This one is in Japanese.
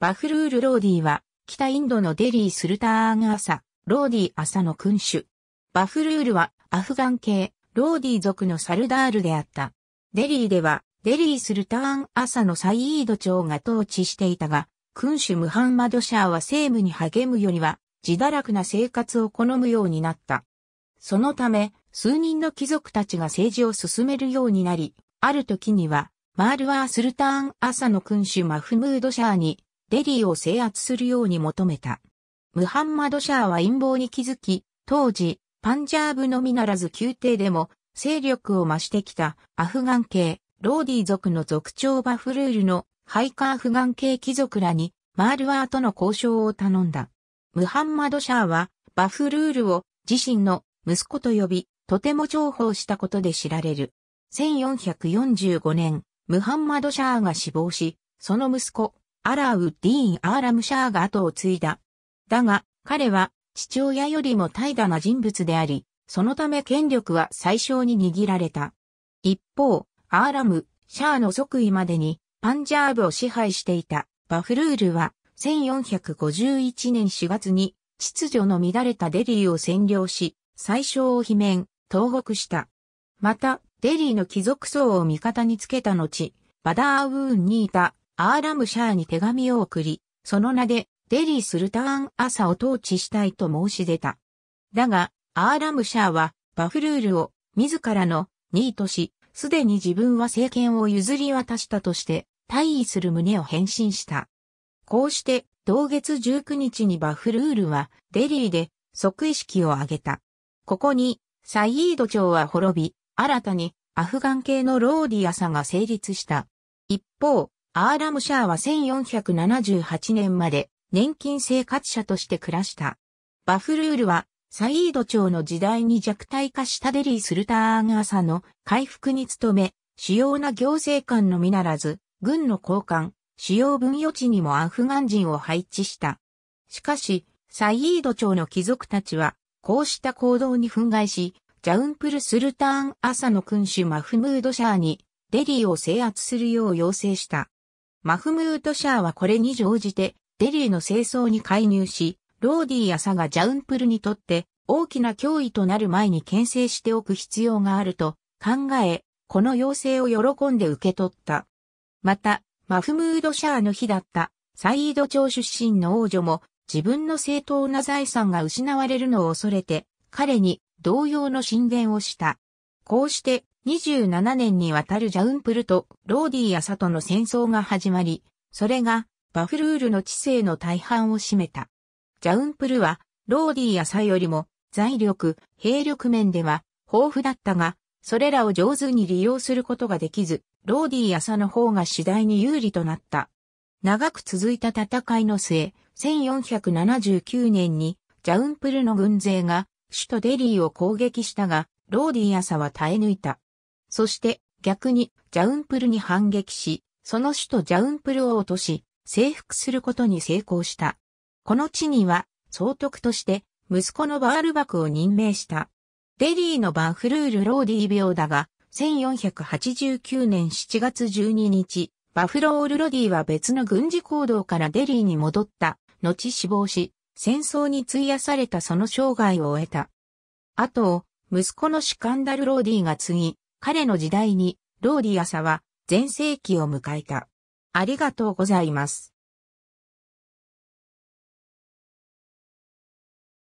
バフルール・ローディは、北インドのデリー・スルターン・アサ、ローディ・アサの君主。バフルールは、アフガン系、ローディ族のサルダールであった。デリーでは、デリー・スルターン・アサのサイード朝が統治していたが、君主ムハンマド・シャーは政務に励むよりは、自堕落な生活を好むようになった。そのため、数人の貴族たちが政治を進めるようになり、ある時には、マールワー・スルターン・アサの君主マフムード・シャーに、デリーを制圧するように求めた。ムハンマド・シャーは陰謀に気づき、当時、パンジャーブのみならず宮廷でも勢力を増してきたアフガン系、ローディー族の族長バフルールのハイカーアフガン系貴族らにマールワーとの交渉を頼んだ。ムハンマド・シャーはバフルールを自身の息子と呼び、とても重宝したことで知られる。1445年、ムハンマド・シャーが死亡し、その息子、アラウッディーン・アーラムシャーが後を継いだ。だが、彼は父親よりも怠惰な人物であり、そのため権力は最小に握られた。一方、アーラム、シャーの即位までにパンジャーブを支配していたバフルールは1451年4月に秩序の乱れたデリーを占領し、最小を罷免、投獄した。また、デリーの貴族層を味方につけた後、バダーウーンにいたアーラムシャーに手紙を送り、その名でデリー・スルターン・朝を統治したいと申し出た。だが、アーラムシャーはバフルールを自らのニーとし、すでに自分は政権を譲り渡したとして、退位する旨を返信した。こうして、同月19日にバフルールはデリーで即位式を挙げた。ここに、サイード朝は滅び、新たにアフガン系のローディアサが成立した。一方、アーラムシャーは1478年まで年金生活者として暮らした。バフルールはサイード朝の時代に弱体化したデリー・スルターガーサの回復に努め、主要な行政官のみならず、軍の高官、主要分与地にもアフガン人を配置した。しかし、サイード朝の貴族たちは、こうした行動に憤慨し、ジャウンプル・スルターン・アサの君主マフムード・シャーに、デリーを制圧するよう要請した。マフムート・シャーはこれに乗じて、デリーの清掃に介入し、ローディやサガジャウンプルにとって大きな脅威となる前に牽制しておく必要があると考え、この要請を喜んで受け取った。また、マフムード・シャーの日だったサイード朝出身の王女も自分の正当な財産が失われるのを恐れて彼に同様の進言をした。こうして27年にわたるジャウンプルとローディーアサとの戦争が始まり、それがバフルールの知性の大半を占めた。ジャウンプルはローディーアサよりも財力、兵力面では豊富だったが、それらを上手に利用することができず、ローディーアサの方が次第に有利となった。長く続いた戦いの末、1479年にジャウンプルの軍勢が首都デリーを攻撃したが、ローディーアサは耐え抜いた。そして逆にジャウンプルに反撃し、その首都ジャウンプルを落とし、征服することに成功した。この地には、総督として、息子のバールバクを任命した。デリーのバンフルール・ローディー病だが、1489年7月12日、バフロール・ロディは別の軍事行動からデリーに戻った、後死亡し、戦争に費やされたその生涯を終えた。あと、息子のシカンダル・ローディが次、彼の時代に、ローディアサは全盛期を迎えた。ありがとうございます。